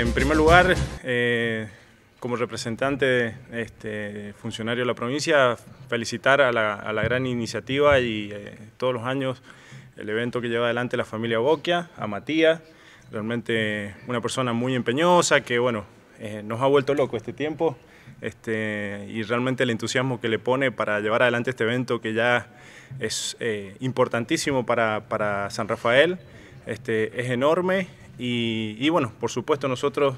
En primer lugar, eh, como representante, este, funcionario de la provincia, felicitar a la, gran iniciativa y eh, todos los años el evento que lleva adelante la familia Boquia, a Matías, realmente una persona muy empeñosa que, bueno, eh, nos ha vuelto loco este tiempo este, y realmente el entusiasmo que le pone para llevar adelante este evento que ya es importantísimo para, San Rafael. Este, es enorme y, bueno, por supuesto nosotros,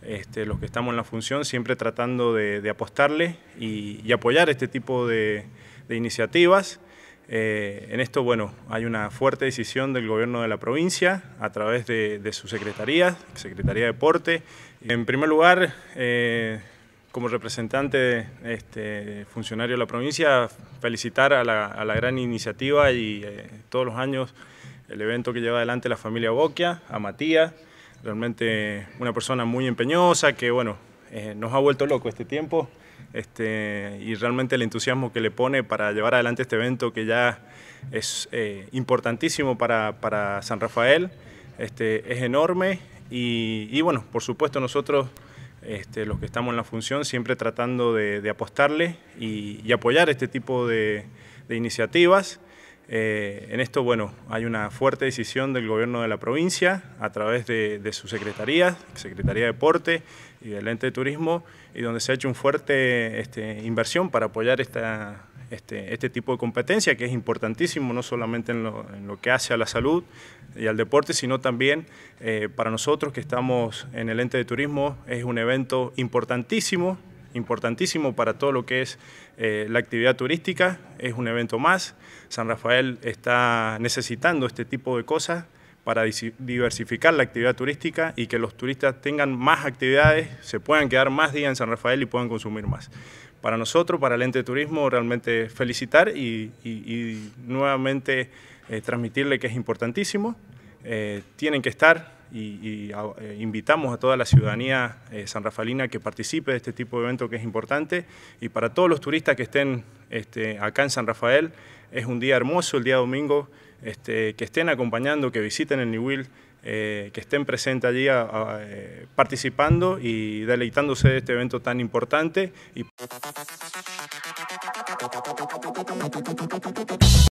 este, los que estamos en la función, siempre tratando de, apostarle y, apoyar este tipo de, iniciativas. Eh, en esto, bueno, hay una fuerte decisión del gobierno de la provincia a través de, su secretaría, Secretaría de Deporte. En primer lugar, eh, como representante, este, funcionario de la provincia, felicitar a la, gran iniciativa y eh, todos los años el evento que lleva adelante la familia Boquia, a Matías, realmente una persona muy empeñosa que, bueno, eh, nos ha vuelto loco este tiempo este, y realmente el entusiasmo que le pone para llevar adelante este evento que ya es eh, importantísimo para, San Rafael, este, es enorme y, bueno, por supuesto nosotros... Este, los que estamos en la función, siempre tratando de, apostarle y, apoyar este tipo de iniciativas eh, en esto, bueno, hay una fuerte decisión del gobierno de la provincia a través de, su sus Secretaría de Deporte y del Ente de Turismo, y donde se ha hecho una fuerte este, inversión para apoyar este, este, tipo de competencia, que es importantísimo no solamente en lo, que hace a la salud y al deporte, sino también eh, para nosotros que estamos en el Ente de Turismo, es un evento importantísimo importantísimo para todo lo que es eh, la actividad turística, es un evento más. San Rafael está necesitando este tipo de cosas para diversificar la actividad turística y que los turistas tengan más actividades, se puedan quedar más días en San Rafael y puedan consumir más. Para nosotros, para el ente turismo, realmente felicitar y, nuevamente eh, transmitirle que es importantísimo. Eh, tienen que estar, y, eh, invitamos a toda la ciudadanía San eh, sanrafalina que participe de este tipo de evento que es importante y para todos los turistas que estén este, acá en San Rafael, es un día hermoso el día domingo, este, que estén acompañando, que visiten el Niwil, eh, que estén presentes allí participando y deleitándose de este evento tan importante.